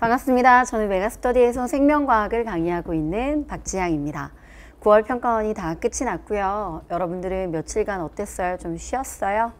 반갑습니다. 저는 메가스터디에서 생명과학을 강의하고 있는 박지향입니다. 9월 평가원이 다 끝이 났고요. 여러분들은 며칠간 어땠어요? 좀 쉬었어요?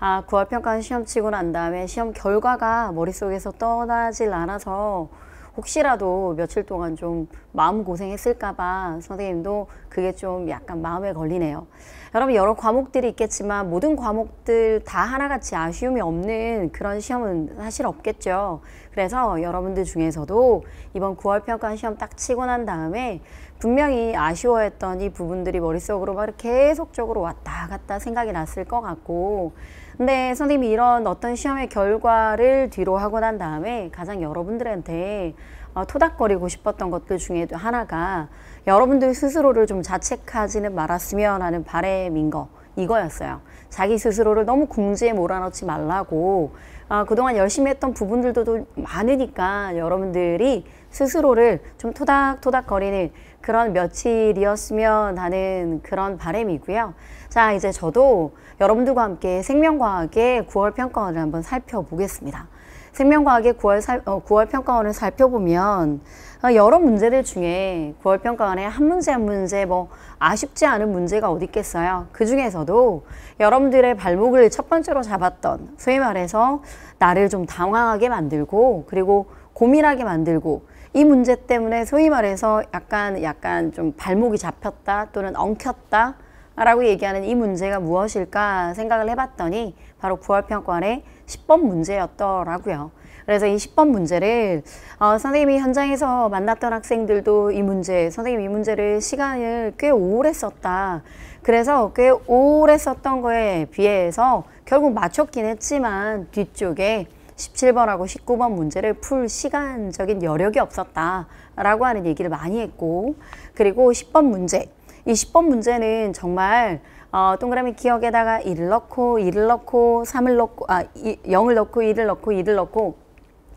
아, 9월 평가원 시험 치고 난 다음에 시험 결과가 머릿속에서 떠나질 않아서 혹시라도 며칠 동안 좀 마음고생했을까봐 선생님도 그게 좀 약간 마음에 걸리네요. 여러분 여러 과목들이 있겠지만 모든 과목들 다 하나같이 아쉬움이 없는 그런 시험은 사실 없겠죠. 그래서 여러분들 중에서도 이번 9월 평가 시험 딱 치고 난 다음에 분명히 아쉬워했던 이 부분들이 머릿속으로 막 계속적으로 왔다 갔다 생각이 났을 것 같고 근데 선생님이 이런 어떤 시험의 결과를 뒤로 하고 난 다음에 가장 여러분들한테 어, 토닥거리고 싶었던 것들 중에 하나가 여러분들 스스로를 좀 자책하지는 말았으면 하는 바램인 거 이거였어요. 자기 스스로를 너무 궁지에 몰아넣지 말라고 아, 그동안 열심히 했던 부분들도 많으니까 여러분들이 스스로를 좀 토닥토닥 거리는 그런 며칠이었으면 하는 그런 바램이고요. 자, 이제 저도 여러분들과 함께 생명과학의 9월 평가원을 한번 살펴보겠습니다. 생명과학의 9월, 살, 어, 9월 평가원을 살펴보면 아, 여러 문제들 중에 9월 평가원에 한 문제 한 문제 뭐 아쉽지 않은 문제가 어디 있겠어요. 그 중에서도 여러분들의 발목을 첫 번째로 잡았던 소위 말해서 나를 좀 당황하게 만들고 그리고 고민하게 만들고 이 문제 때문에 소위 말해서 약간 약간 좀 발목이 잡혔다 또는 엉켰다 라고 얘기하는 이 문제가 무엇일까 생각을 해봤더니 바로 9월평가의 10번 문제였더라고요. 그래서 이 10번 문제를 어, 선생님이 현장에서 만났던 학생들도 이 문제, 선생님 이 문제를 시간을 꽤 오래 썼다. 그래서 꽤 오래 썼던 거에 비해서 결국 맞췄긴 했지만 뒤쪽에 17번하고 19번 문제를 풀 시간적인 여력이 없었다라고 하는 얘기를 많이 했고 그리고 10번 문제 이 10번 문제는 정말 어, 동그라미 기억에다가 1을 넣고 1을 넣고 3을 넣고 아 0을 넣고 1을 넣고 1을 넣고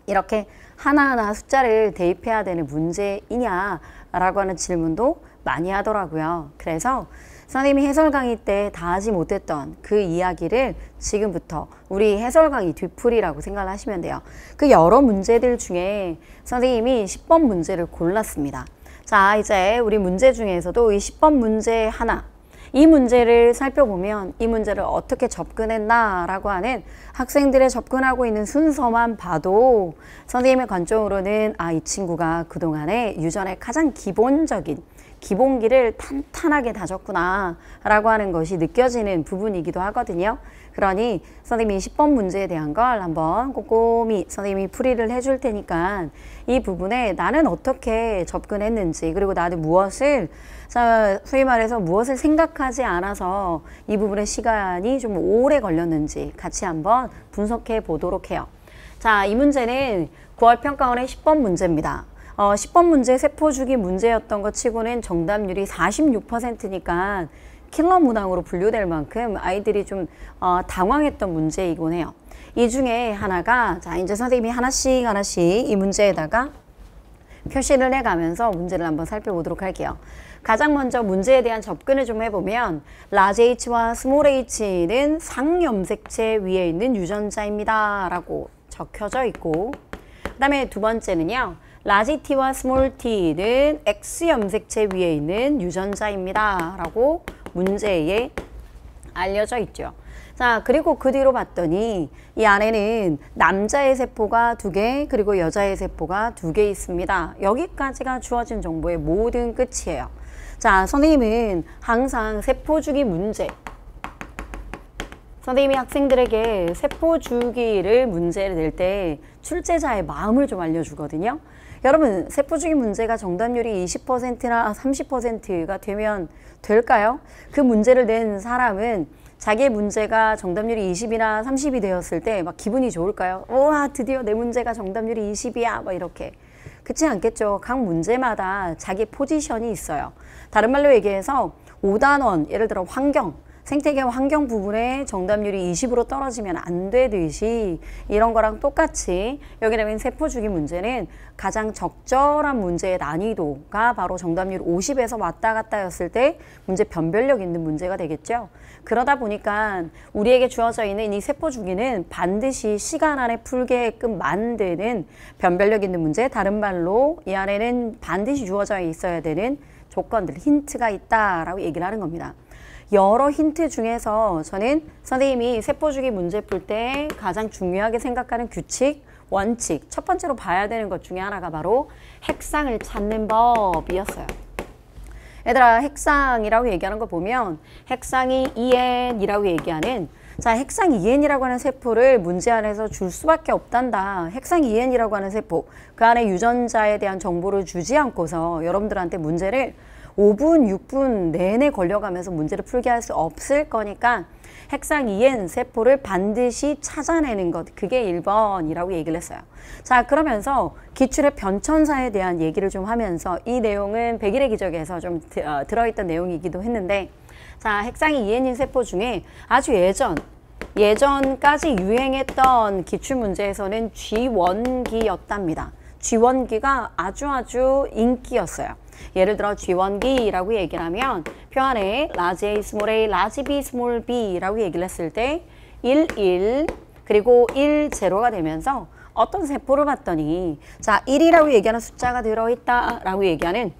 이렇게 하나하나 숫자를 대입해야 되는 문제이냐라고 하는 질문도 많이 하더라고요. 그래서 선생님이 해설 강의 때 다 하지 못했던 그 이야기를 지금부터 우리 해설 강의 뒤풀이라고 생각을 하시면 돼요. 그 여러 문제들 중에 선생님이 10번 문제를 골랐습니다. 자, 이제 우리 문제 중에서도 이 10번 문제 하나 이 문제를 살펴보면 이 문제를 어떻게 접근했나라고 하는 학생들의 접근하고 있는 순서만 봐도 선생님의 관점으로는 아, 이 친구가 그동안에 유전의 가장 기본적인 기본기를 탄탄하게 다졌구나라고 하는 것이 느껴지는 부분이기도 하거든요. 그러니 선생님이 10번 문제에 대한 걸 한번 꼼꼼히 선생님이 풀이를 해줄 테니까 이 부분에 나는 어떻게 접근했는지 그리고 나는 무엇을 소위 말해서 무엇을 생각하지 않아서 이 부분의 시간이 좀 오래 걸렸는지 같이 한번 분석해 보도록 해요. 자, 이 문제는 9월 평가원의 10번 문제입니다. 어, 10번 문제 세포주기 문제였던 것 치고는 정답률이 46%니까 킬러 문항으로 분류될 만큼 아이들이 좀 어, 당황했던 문제이곤 해요. 이 중에 하나가 자 이제 선생님이 하나씩 하나씩 이 문제에다가 표시를 해가면서 문제를 한번 살펴보도록 할게요. 가장 먼저 문제에 대한 접근을 좀 해보면 라제 H와 스몰 H는 상염색체 위에 있는 유전자입니다. 라고 적혀져 있고 그 다음에 두 번째는요. 라지 티와 스몰 티는 X 염색체 위에 있는 유전자입니다. 라고 문제에 알려져 있죠. 자, 그리고 그 뒤로 봤더니 이 안에는 남자의 세포가 두 개, 그리고 여자의 세포가 두 개 있습니다. 여기까지가 주어진 정보의 모든 끝이에요. 자, 선생님은 항상 세포 주기 문제. 선생님이 학생들에게 세포 주기를 문제를 낼 때 출제자의 마음을 좀 알려주거든요. 여러분 세포 주기 문제가 정답률이 20%나 30%가 되면 될까요? 그 문제를 낸 사람은 자기의 문제가 정답률이 20이나 30이 되었을 때 막 기분이 좋을까요? 우와 드디어 내 문제가 정답률이 20이야 막 이렇게 그렇지 않겠죠. 각 문제마다 자기 포지션이 있어요. 다른 말로 얘기해서 5단원 예를 들어 환경 생태계 환경 부분에 정답률이 20으로 떨어지면 안 되듯이 이런 거랑 똑같이 여기 나온 세포 주기 문제는 가장 적절한 문제의 난이도가 바로 정답률 50에서 왔다 갔다 였을 때 문제 변별력 있는 문제가 되겠죠. 그러다 보니까 우리에게 주어져 있는 이 세포 주기는 반드시 시간 안에 풀게끔 만드는 변별력 있는 문제 다른 말로 이 안에는 반드시 주어져 있어야 되는 조건들 힌트가 있다라고 얘기를 하는 겁니다. 여러 힌트 중에서 저는 선생님이 세포주기 문제 풀 때 가장 중요하게 생각하는 규칙, 원칙, 첫 번째로 봐야 되는 것 중에 하나가 바로 핵상을 찾는 법이었어요. 얘들아 핵상이라고 얘기하는 거 보면 핵상이 EN이라고 얘기하는 자 핵상 EN이라고 하는 세포를 문제 안에서 줄 수밖에 없단다. 핵상 EN이라고 하는 세포 그 안에 유전자에 대한 정보를 주지 않고서 여러분들한테 문제를 5분, 6분 내내 걸려가면서 문제를 풀게 할 수 없을 거니까 핵상 이엔 세포를 반드시 찾아내는 것 그게 1번이라고 얘기를 했어요. 자 그러면서 기출의 변천사에 대한 얘기를 좀 하면서 이 내용은 백일의 기적에서 좀 어, 들어있던 내용이기도 했는데 자 핵상이 이엔인 세포 중에 아주 예전 예전까지 유행했던 기출문제에서는 G원기였답니다. G원기가 아주 아주 인기였어요. 예를 들어 G1B라고 얘기를 하면 표 안에 large A, small A, large B, small B라고 얘기를 했을 때 1, 1 그리고 1, 0가 되면서 어떤 세포를 봤더니 자 1이라고 얘기하는 숫자가 들어있다 라고 얘기하는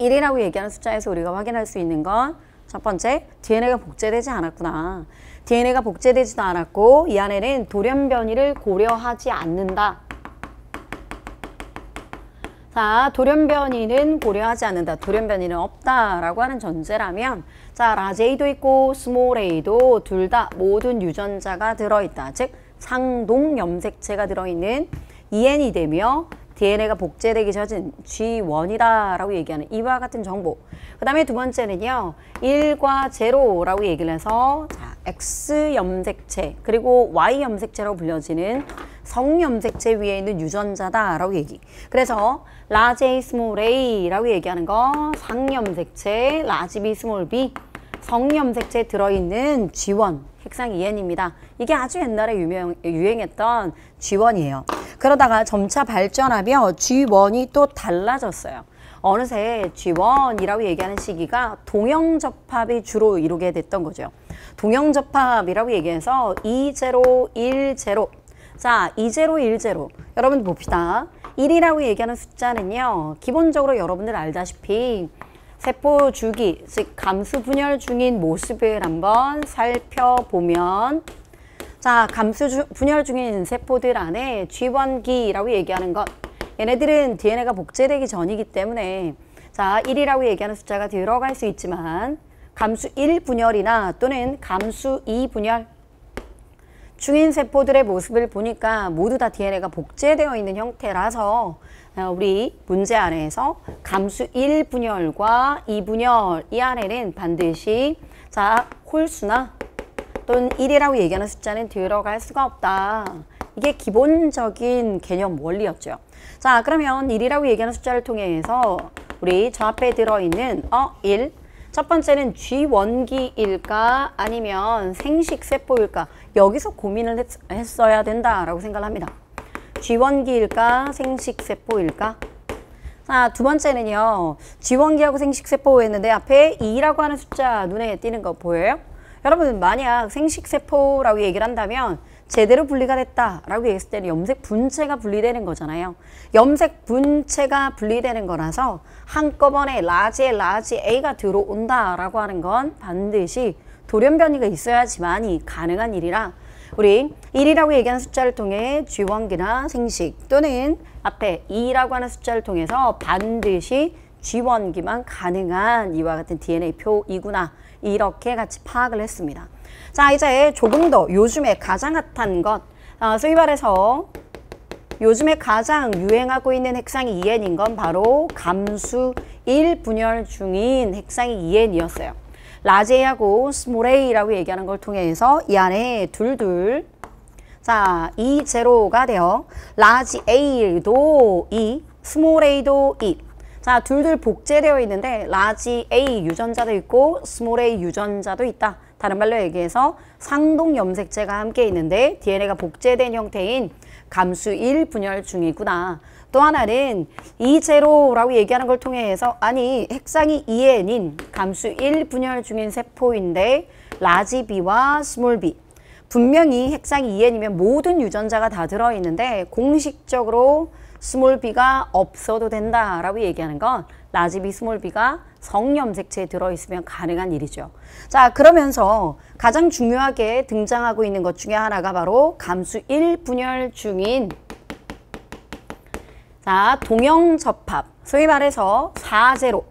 1이라고 얘기하는 숫자에서 우리가 확인할 수 있는 건 첫 번째 DNA가 복제되지 않았구나 DNA가 복제되지도 않았고 이 안에는 돌연 변이를 고려하지 않는다 자, 돌연변이는 고려하지 않는다. 돌연변이는 없다라고 하는 전제라면 자, 라제이도 있고 스모레이도 둘 다 모든 유전자가 들어있다. 즉, 상동 염색체가 들어있는 EN이 되며 DNA가 복제되기 전인 G1이다라고 얘기하는 이와 같은 정보. 그 다음에 두 번째는요. 1과 제로라고 얘기를 해서 자, X 염색체 그리고 Y 염색체라고 불려지는 성염색체 위에 있는 유전자다라고 얘기. 그래서 라제 스몰 A라고 얘기하는 거 상염색체 라지 B 스몰 B 성염색체 들어있는 지원 핵상 이엔입니다 e 이게 아주 옛날에 유명, 유행했던 지원이에요 그러다가 점차 발전하며 지원이또 달라졌어요. 어느새 G1이라고 얘기하는 시기가 동영접합이 주로 이루게 됐던 거죠. 동영접합이라고 얘기해서 2, 0, 1, 0 자, 2제로, 1제로. 여러분 봅시다. 1이라고 얘기하는 숫자는요. 기본적으로 여러분들 알다시피 세포 주기, 즉 감수 분열 중인 모습을 한번 살펴보면 자, 감수 주, 분열 중인 세포들 안에 G1기라고 얘기하는 것 얘네들은 DNA가 복제되기 전이기 때문에 자, 1이라고 얘기하는 숫자가 들어갈 수 있지만 감수 1 분열이나 또는 감수 2 분열 중인세포들의 모습을 보니까 모두 다 DNA가 복제되어 있는 형태라서 어, 우리 문제 안에서 감수 1분열과 2분열 이 안에는 반드시 자 홀수나 또는 1이라고 얘기하는 숫자는 들어갈 수가 없다. 이게 기본적인 개념 원리였죠. 자 그러면 1이라고 얘기하는 숫자를 통해서 우리 저 앞에 들어있는 어 1, 첫 번째는 G원기일까 아니면 생식세포일까 여기서 고민을 했, 어야 된다라고 생각 합니다. G1기일까 생식세포일까? 자, 두 번째는요. G1기하고 생식세포 했는데 앞에 2라고 하는 숫자 눈에 띄는 거 보여요? 여러분 만약 생식세포라고 얘기를 한다면 제대로 분리가 됐다라고 얘기했을 때는 염색 분체가 분리되는 거잖아요. 염색 분체가 분리되는 거라서 한꺼번에 라지에 라지 A가 들어온다라고 하는 건 반드시 돌연변이가 있어야지만이 가능한 일이라 우리 1이라고 얘기하는 숫자를 통해 G원기나 생식 또는 앞에 2라고 하는 숫자를 통해서 반드시 G원기만 가능한 이와 같은 DNA표이구나 이렇게 같이 파악을 했습니다. 자 이제 조금 더 요즘에 가장 핫한 것 아, 소위 말해서 요즘에 가장 유행하고 있는 핵상이 EN인 건 바로 감수 1분열 중인 핵상이 EN이었어요. 라제하고 스모레이라고 얘기하는 걸 통해서 이 안에 둘둘 자, 이 제로가 되어 라지 에일도이스모레이도이 자, 둘둘 복제되어 있는데 라지 A 유전자도 있고 스몰 A 유전자도 있다. 다른 말로 얘기해서 상동 염색체가 함께 있는데 DNA가 복제된 형태인 감수 1 분열 중이구나. 또 하나는 이제로라고 얘기하는 걸 통해서 아니 핵상이 EN인 감수 1 분열 중인 세포인데 라지 B와 스몰 B 분명히 핵상이 EN이면 모든 유전자가 다 들어있는데 공식적으로 스몰 B가 없어도 된다라고 얘기하는 건 라지 B 스몰 B가 성염색체에 들어있으면 가능한 일이죠. 자 그러면서 가장 중요하게 등장하고 있는 것 중에 하나가 바로 감수 1분열 중인 자 동형접합 소위 말해서 4제로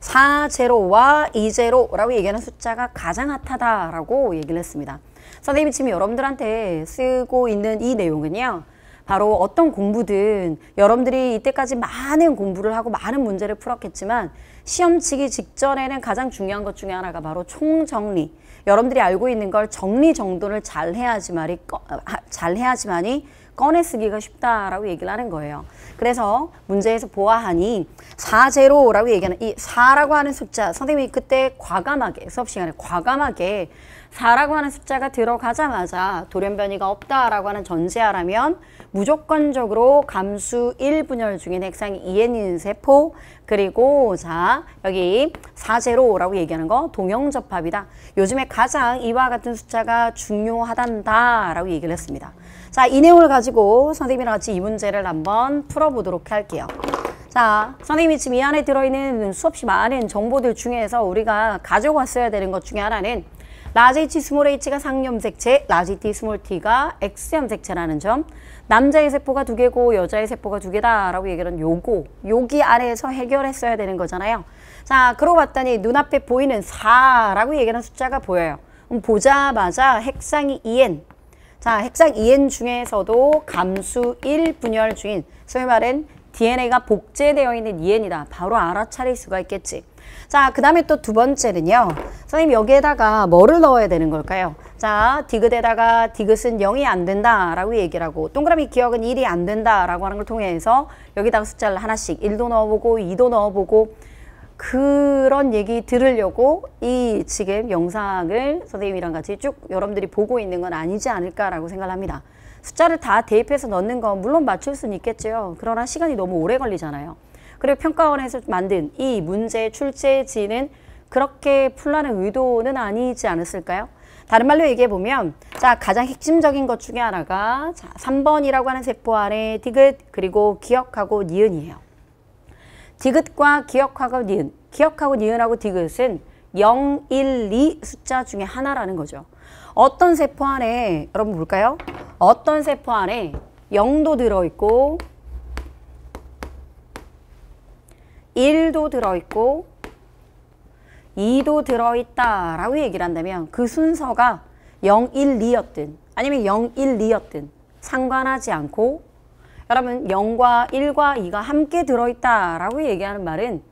4제로와 2제로라고 얘기하는 숫자가 가장 핫하다라고 얘기를 했습니다. 선생님이 지금 여러분들한테 쓰고 있는 이 내용은요. 바로 어떤 공부든 여러분들이 이때까지 많은 공부를 하고 많은 문제를 풀었겠지만 시험치기 직전에는 가장 중요한 것 중에 하나가 바로 총정리. 여러분들이 알고 있는 걸 정리 정돈을 잘 해야지만이 아, 잘 해야지만이 꺼내 쓰기가 쉽다라고 얘기를 하는 거예요. 그래서 문제에서 보아하니 사제로라고 얘기하는 이사라고 하는 숫자 선생님이 그때 과감하게 수업 시간에 과감하게 사라고 하는 숫자가 들어가자마자 돌연변이가 없다라고 하는 전제하라면 무조건적으로 감수 1분열 중인 핵상이 2n인 세포 그리고 자 여기 사제로라고 얘기하는 거 동영접합이다. 요즘에 가장 이와 같은 숫자가 중요하단다 라고 얘기를 했습니다. 자 이 내용을 가지고 선생님이랑 같이 이 문제를 한번 풀어보도록 할게요. 자, 선생님이 지금 이 안에 들어있는 수없이 많은 정보들 중에서 우리가 가져왔어야 되는 것 중에 하나는 라지 티 스몰 H가 상염색체, 라지 티 스몰 T가 X염색체라는 점 남자의 세포가 두 개고 여자의 세포가 두 개다라고 얘기를 한 요거 여기 아래에서 해결했어야 되는 거잖아요. 자 그러고 봤더니 눈앞에 보이는 4라고 얘기하는 숫자가 보여요. 보자마자 핵상이 EN 자 핵상 EN 중에서도 감수 1 분열 중인 소위 말은 DNA가 복제되어 있는 EN이다. 바로 알아차릴 수가 있겠지. 자, 그 다음에 또 두 번째는요. 선생님 여기에다가 뭐를 넣어야 되는 걸까요? 자, 디귿에다가 디귿은 0이 안 된다라고 얘기를 하고 동그라미 기억은 1이 안 된다라고 하는 걸 통해서 여기다가 숫자를 하나씩 1도 넣어보고 2도 넣어보고 그런 얘기 들으려고 이 지금 영상을 선생님이랑 같이 쭉 여러분들이 보고 있는 건 아니지 않을까라고 생각합니다. 숫자를 다 대입해서 넣는 건 물론 맞출 수는 있겠죠. 그러나 시간이 너무 오래 걸리잖아요. 그리고 평가원에서 만든 이 문제 출제지는 그렇게 풀라는 의도는 아니지 않았을까요? 다른 말로 얘기해 보면 자 가장 핵심적인 것 중에 하나가 자, 3번이라고 하는 세포 안에 디귿 그리고 기억하고 니은이에요. 디귿과 기억하고 니은, 기억하고 니은하고 디귿은 0, 1, 2 숫자 중에 하나라는 거죠. 어떤 세포 안에 여러분 볼까요? 어떤 세포 안에 0도 들어있고 1도 들어있고 2도 들어있다 라고 얘기를 한다면 그 순서가 0, 1, 2였든 아니면 0, 1, 2였든 상관하지 않고 여러분 0과 1과 2가 함께 들어있다 라고 얘기하는 말은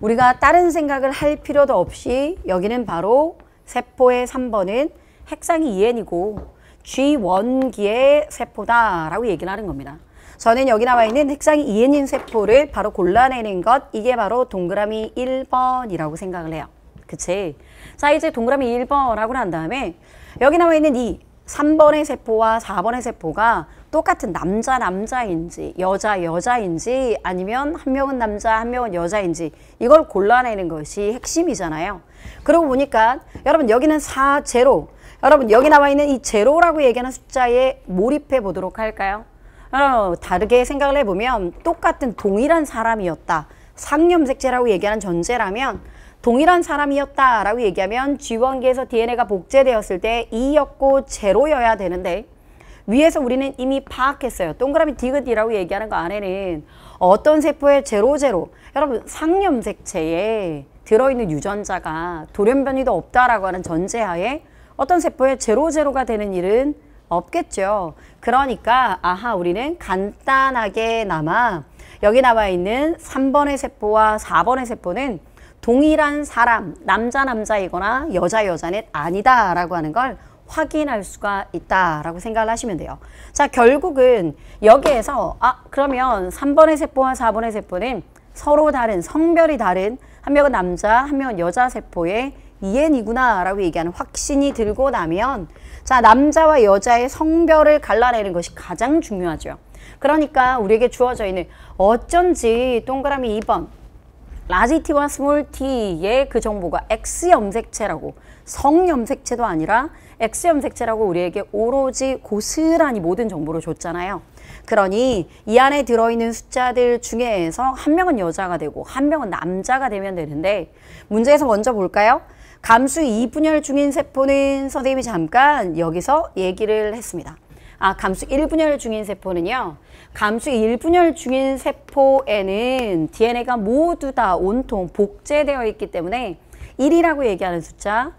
우리가 다른 생각을 할 필요도 없이 여기는 바로 세포의 3번은 핵상이 EN이고 G1기의 세포다라고 얘기를 하는 겁니다. 저는 여기 나와 있는 핵상이 이해닌 세포를 바로 골라내는 것 이게 바로 동그라미 1번이라고 생각을 해요. 그치? 자 이제 동그라미 1번이라고한 다음에 여기 나와 있는 이 3번의 세포와 4번의 세포가 똑같은 남자 남자인지 여자 여자인지 아니면 한 명은 남자 한 명은 여자인지 이걸 골라내는 것이 핵심이잖아요. 그러고 보니까 여러분 여기는 4, 제로 여러분 여기 나와 있는 이 제로라고 얘기하는 숫자에 몰입해 보도록 할까요? 어, 다르게 생각을 해보면 똑같은 동일한 사람이었다. 상염색체라고 얘기하는 전제라면 동일한 사람이었다라고 얘기하면 G원기에서 DNA가 복제되었을 때 2였고 제로여야 되는데 위에서 우리는 이미 파악했어요. 동그라미 디귿이라고 얘기하는 거 안에는 어떤 세포의 제로제로 여러분 상염색체에 들어있는 유전자가 돌연변이도 없다라고 하는 전제하에 어떤 세포의 제로제로가 되는 일은 없겠죠. 그러니까 아하 우리는 간단하게 남아 여기 나와 있는 3번의 세포와 4번의 세포는 동일한 사람, 남자 남자이거나 여자 여자는 아니다 라고 하는 걸 확인할 수가 있다라고 생각을 하시면 돼요. 자, 결국은 여기에서 아, 그러면 3번의 세포와 4번의 세포는 서로 다른 성별이 다른 한 명은 남자, 한 명은 여자 세포의 이엔이구나라고 얘기하는 확신이 들고 나면 자, 남자와 여자의 성별을 갈라내는 것이 가장 중요하죠. 그러니까 우리에게 주어져 있는 어쩐지 동그라미 2번 라지 T와 스몰 T의 그 정보가 X 염색체라고 성 염색체도 아니라 X 염색체라고 우리에게 오로지 고스란히 모든 정보를 줬잖아요. 그러니 이 안에 들어있는 숫자들 중에서 한 명은 여자가 되고 한 명은 남자가 되면 되는데 문제에서 먼저 볼까요? 감수 2분열 중인 세포는 선생님이 잠깐 여기서 얘기를 했습니다. 아, 감수 1분열 중인 세포는요. 감수 1분열 중인 세포에는 DNA가 모두 다 온통 복제되어 있기 때문에 1이라고 얘기하는 숫자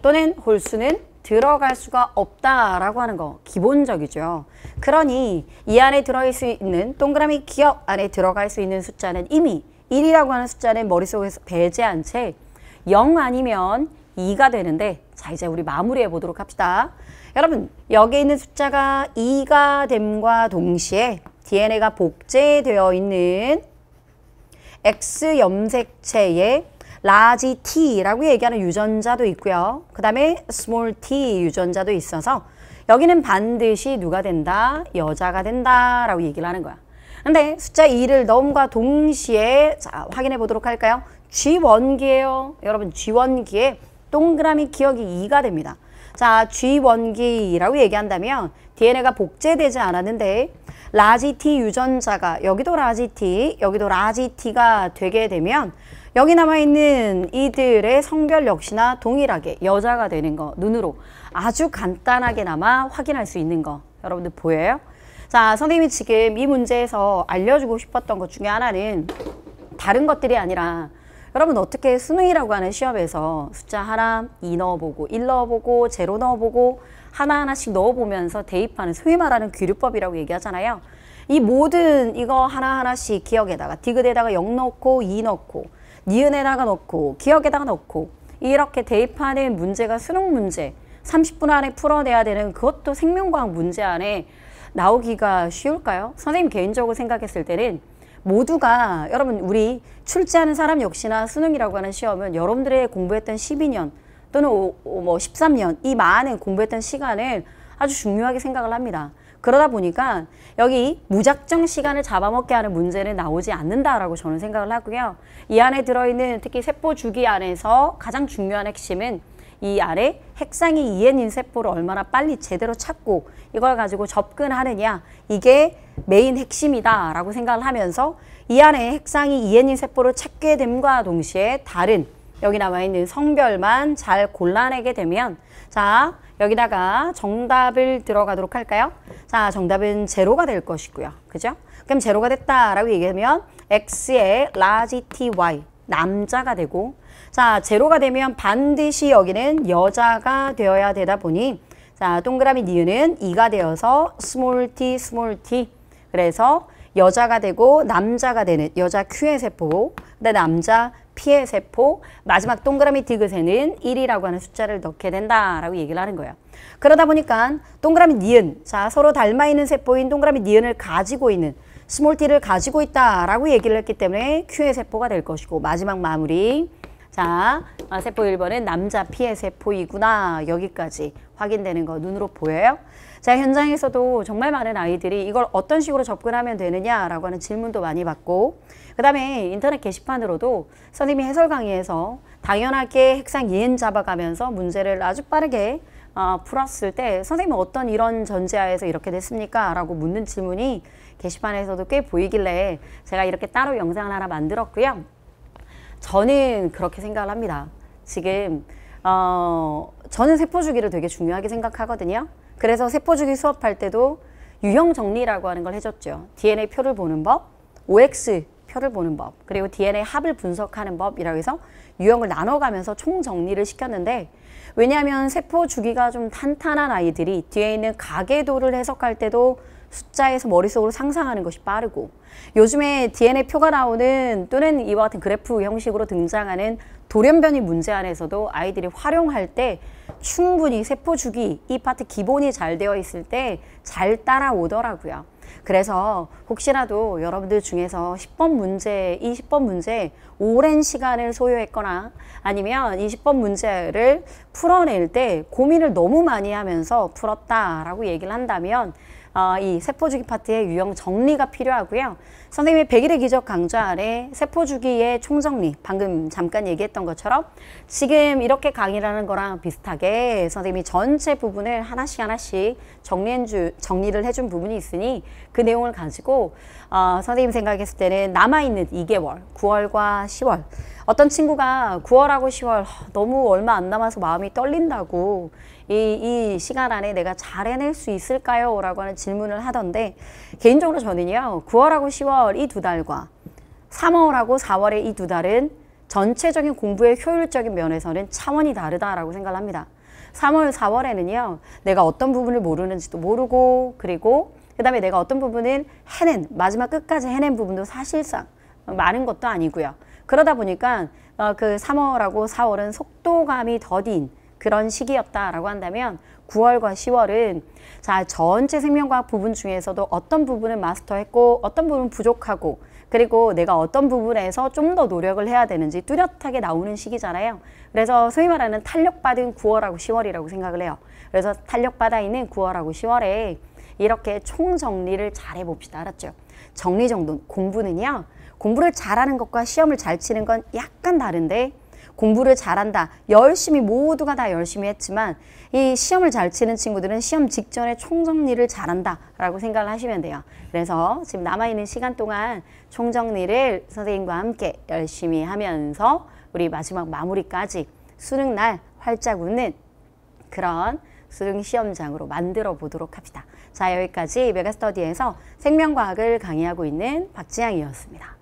또는 홀수는 들어갈 수가 없다라고 하는 거 기본적이죠. 그러니 이 안에 들어갈 수 있는 동그라미 기억 안에 들어갈 수 있는 숫자는 이미 1이라고 하는 숫자는 머릿속에서 배제한 채0 아니면 2가 되는데 자 이제 우리 마무리해 보도록 합시다. 여러분 여기 있는 숫자가 2가 됨과 동시에 DNA가 복제되어 있는 X 염색체의 라지 T라고 얘기하는 유전자도 있고요. 그 다음에 small t 유전자도 있어서 여기는 반드시 누가 된다? 여자가 된다 라고 얘기를 하는 거야. 근데 숫자 2를 넘과 동시에 자 확인해 보도록 할까요? G원기예요. 여러분 G원기에 동그라미 기억이 2가 됩니다. 자, G원기라고 얘기한다면 DNA가 복제되지 않았는데 라지 T 유전자가 여기도 라지 T, 여기도 라지 T가 되게 되면 여기 남아있는 이들의 성별 역시나 동일하게 여자가 되는 거 눈으로 아주 간단하게나마 확인할 수 있는 거 여러분들 보여요? 자, 선생님이 지금 이 문제에서 알려주고 싶었던 것 중에 하나는 다른 것들이 아니라 여러분 어떻게 수능이라고 하는 시험에서 숫자 하나, 이 넣어보고, 일 넣어보고, 제로 넣어보고 하나하나씩 넣어보면서 대입하는 소위 말하는 규류법이라고 얘기하잖아요. 이 모든 이거 하나하나씩 기억에다가 디귿에다가 영 넣고 이 넣고 니은에다가 넣고 기억에다가 넣고 이렇게 대입하는 문제가 수능 문제 30분 안에 풀어내야 되는 그것도 생명과학 문제 안에 나오기가 쉬울까요? 선생님 개인적으로 생각했을 때는 모두가 여러분 우리 출제하는 사람 역시나 수능이라고 하는 시험은 여러분들의 공부했던 12년 또는 오, 뭐 13년 이 많은 공부했던 시간을 아주 중요하게 생각을 합니다. 그러다 보니까 여기 무작정 시간을 잡아먹게 하는 문제는 나오지 않는다라고 저는 생각을 하고요. 이 안에 들어있는 특히 세포 주기 안에서 가장 중요한 핵심은 이 아래 핵상이 이엔인 세포를 얼마나 빨리 제대로 찾고 이걸 가지고 접근하느냐 이게 메인 핵심이다라고 생각을 하면서 이 안에 핵상이 이엔인 세포를 찾게 됨과 동시에 다른 여기 나와 있는 성별만 잘 골라내게 되면 자 여기다가 정답을 들어가도록 할까요? 자 정답은 제로가 될 것이고요. 그죠? 그럼 제로가 됐다라고 얘기하면 X의 large TY 남자가 되고 자, 제로가 되면 반드시 여기는 여자가 되어야 되다 보니 자, 동그라미 니은은 이가 되어서 스몰 티 스몰 티 그래서 여자가 되고 남자가 되는 여자 큐의 세포, 근데 남자 피의 세포, 마지막 동그라미 디귿에는 1이라고 하는 숫자를 넣게 된다라고 얘기를 하는 거예요. 그러다 보니까 동그라미 니은, 자 서로 닮아 있는 세포인 동그라미 니은을 가지고 있는 스몰 t를 가지고 있다라고 얘기를 했기 때문에 Q의 세포가 될 것이고 마지막 마무리 자, 아, 세포 1번은 남자 피해 세포이구나. 여기까지 확인되는 거 눈으로 보여요? 자, 현장에서도 정말 많은 아이들이 이걸 어떤 식으로 접근하면 되느냐라고 하는 질문도 많이 받고 그 다음에 인터넷 게시판으로도 선생님이 해설 강의에서 당연하게 핵상 예은 잡아가면서 문제를 아주 빠르게 어, 풀었을 때선생님 어떤 이런 전제하에서 이렇게 됐습니까? 라고 묻는 질문이 게시판에서도 꽤 보이길래 제가 이렇게 따로 영상을 하나 만들었고요. 저는 그렇게 생각을 합니다. 지금 어, 저는 세포주기를 되게 중요하게 생각하거든요. 그래서 세포주기 수업할 때도 유형 정리라고 하는 걸 해줬죠. DNA 표를 보는 법, OX 표를 보는 법, 그리고 DNA 합을 분석하는 법이라고 해서 유형을 나눠가면서 총 정리를 시켰는데 왜냐하면 세포 주기가 좀 탄탄한 아이들이 뒤에 있는 가계도를 해석할 때도 숫자에서 머릿속으로 상상하는 것이 빠르고 요즘에 DNA 표가 나오는 또는 이와 같은 그래프 형식으로 등장하는 돌연변이 문제 안에서도 아이들이 활용할 때 충분히 세포 주기 이 파트 기본이 잘 되어 있을 때 잘 따라오더라고요. 그래서 혹시라도 여러분들 중에서 10번 문제, 이 10번 문제 오랜 시간을 소요했거나 아니면 이 10번 문제를 풀어낼 때 고민을 너무 많이 하면서 풀었다라고 얘기를 한다면 어, 이 세포주기 파트의 유형 정리가 필요하고요. 선생님의 백일의 기적 강좌 아래 세포주기의 총정리, 방금 잠깐 얘기했던 것처럼 지금 이렇게 강의라는 거랑 비슷하게 선생님이 전체 부분을 하나씩 하나씩 정리해주, 정리를 해준 부분이 있으니 그 내용을 가지고 어, 선생님 생각했을 때는 남아있는 2개월, 9월과 10월 어떤 친구가 9월하고 10월 너무 얼마 안 남아서 마음이 떨린다고 이, 이 시간 안에 내가 잘 해낼 수 있을까요? 라고 하는 질문을 하던데 개인적으로 저는요 9월하고 10월 이 두 달과 3월하고 4월의 이 두 달은 전체적인 공부의 효율적인 면에서는 차원이 다르다라고 생각을 합니다. 3월, 4월에는요 내가 어떤 부분을 모르는지도 모르고 그리고 그 다음에 내가 어떤 부분은 해낸 마지막 끝까지 해낸 부분도 사실상 많은 것도 아니고요. 그러다 보니까 어, 그 3월하고 4월은 속도감이 더딘 그런 시기였다라고 한다면 9월과 10월은 자 전체 생명과학 부분 중에서도 어떤 부분은 마스터했고 어떤 부분은 부족하고 그리고 내가 어떤 부분에서 좀 더 노력을 해야 되는지 뚜렷하게 나오는 시기잖아요. 그래서 소위 말하는 탄력받은 9월하고 10월이라고 생각을 해요. 그래서 탄력받아 있는 9월하고 10월에 이렇게 총정리를 잘 해봅시다. 알았죠? 정리정돈 공부는요. 공부를 잘하는 것과 시험을 잘 치는 건 약간 다른데 공부를 잘한다. 열심히 모두가 다 열심히 했지만 이 시험을 잘 치는 친구들은 시험 직전에 총정리를 잘한다라고 생각을 하시면 돼요. 그래서 지금 남아있는 시간 동안 총정리를 선생님과 함께 열심히 하면서 우리 마지막 마무리까지 수능 날 활짝 웃는 그런 수능 시험장으로 만들어 보도록 합시다. 자 여기까지 메가스터디에서 생명과학을 강의하고 있는 박지향이었습니다.